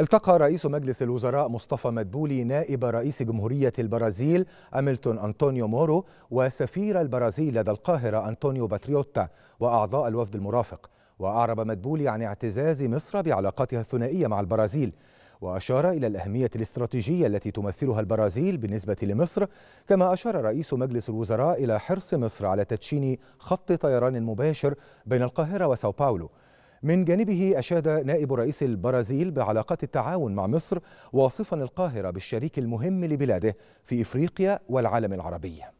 التقى رئيس مجلس الوزراء مصطفى مدبولي نائب رئيس جمهورية البرازيل أميلتون أنطونيو مورو وسفير البرازيل لدى القاهرة أنطونيو باتريوتا وأعضاء الوفد المرافق وأعرب مدبولي عن اعتزاز مصر بعلاقاتها الثنائية مع البرازيل وأشار إلى الأهمية الاستراتيجية التي تمثلها البرازيل بالنسبة لمصر كما أشار رئيس مجلس الوزراء إلى حرص مصر على تدشين خط طيران مباشر بين القاهرة وساو باولو من جانبه أشاد نائب رئيس البرازيل بعلاقات التعاون مع مصر واصفا القاهرة بالشريك المهم لبلاده في إفريقيا والعالم العربي